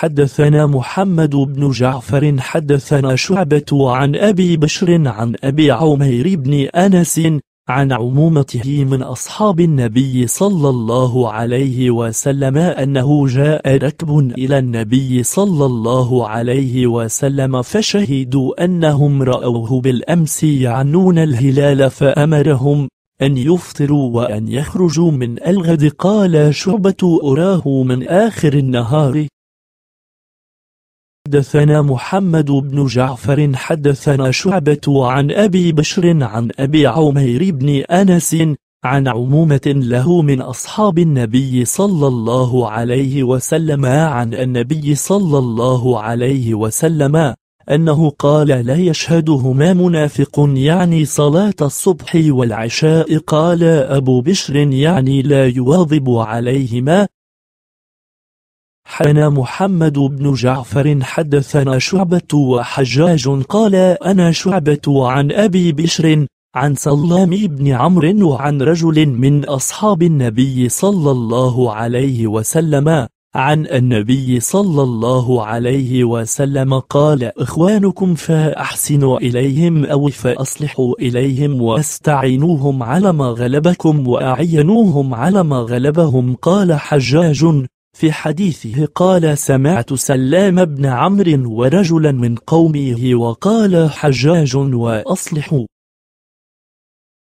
حدثنا محمد بن جعفر حدثنا شعبة عن أبي بشر عن أبي عمير بن أنس عن عمومته من أصحاب النبي صلى الله عليه وسلم أنه جاء ركب إلى النبي صلى الله عليه وسلم فشهدوا أنهم رأوه بالأمس يعنون الهلال فأمرهم أن يفطروا وأن يخرجوا من الغد قال شعبة أراه من آخر النهار حدثنا محمد بن جعفر حدثنا شعبة عن أبي بشر عن أبي عمير بن أنس عن عمومة له من أصحاب النبي صلى الله عليه وسلم عن النبي صلى الله عليه وسلم أنه قال لا يشهدهما منافق يعني صلاة الصبح والعشاء قال أبو بشر يعني لا يواظب عليهما حدثنا محمد بن جعفر حدثنا شعبة وحجاج قال أنا شعبة عن أبي بشر عن سلام بن عمرو وعن رجل من أصحاب النبي صلى الله عليه وسلم عن النبي صلى الله عليه وسلم قال إخوانكم فأحسنوا إليهم أو فأصلحوا إليهم واستعينوهم على ما غلبكم وأعينوهم على ما غلبهم قال حجاج في حديثه قال سمعت سلام بن عمرو ورجلا من قومه وقال حجاج وأصلحوا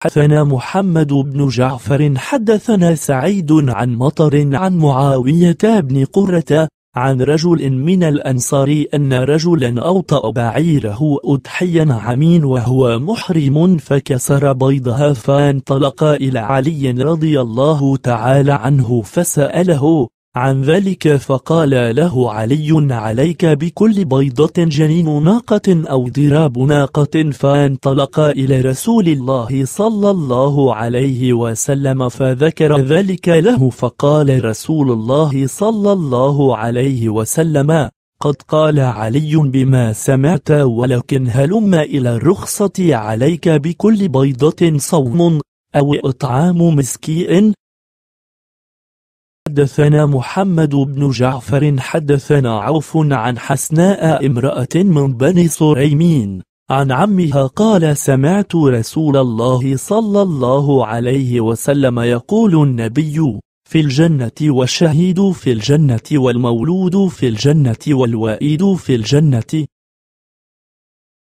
حدثنا محمد بن جعفر حدثنا سعيد عن مطر عن معاوية بن قرة عن رجل من الأنصار أن رجلا أوطأ بعيره أضحيا عمين وهو محرم فكسر بيضها فانطلق إلى علي رضي الله تعالى عنه فسأله عن ذلك فقال له علي عليك بكل بيضة جنين ناقة أو ضراب ناقة فانطلق إلى رسول الله صلى الله عليه وسلم فذكر ذلك له فقال رسول الله صلى الله عليه وسلم قد قال علي بما سمعت ولكن هلم إلى الرخصة عليك بكل بيضة صوم أو إطعام مسكين حدثنا محمد بن جعفر حدثنا عوف عن حسناء امرأة من بني صريمين عن عمها قال سمعت رسول الله صلى الله عليه وسلم يقول النبي في الجنة والشهيد في الجنة والمولود في الجنة والوائد في الجنة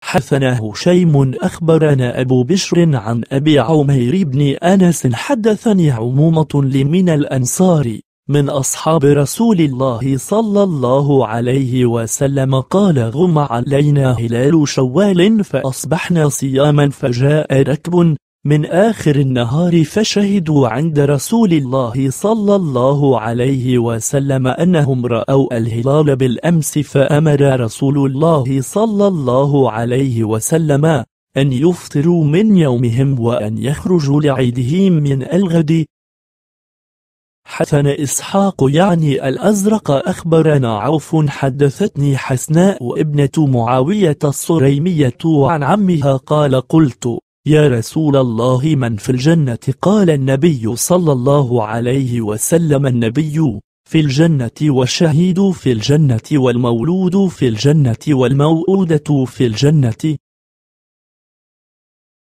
حدثنا هشيم أخبرنا أبو بشر عن أبي عمير بن أنس حدثني عمومة لمن الأنصار من أصحاب رسول الله صلى الله عليه وسلم قال غم علينا هلال شوال فأصبحنا صياما فجاء ركب من آخر النهار فشهدوا عند رسول الله صلى الله عليه وسلم أنهم رأوا الهلال بالأمس فأمر رسول الله صلى الله عليه وسلم أن يفطروا من يومهم وأن يخرجوا لعيدهم من الغد حسن إسحاق يعني الأزرق أخبرنا عوف حدثتني حسناء ابنة معاوية الصريمية عن عمها قال قلت يا رسول الله من في الجنة قال النبي صلى الله عليه وسلم النبي في الجنة والشهيد في الجنة والمولود في الجنة والمؤودة في الجنة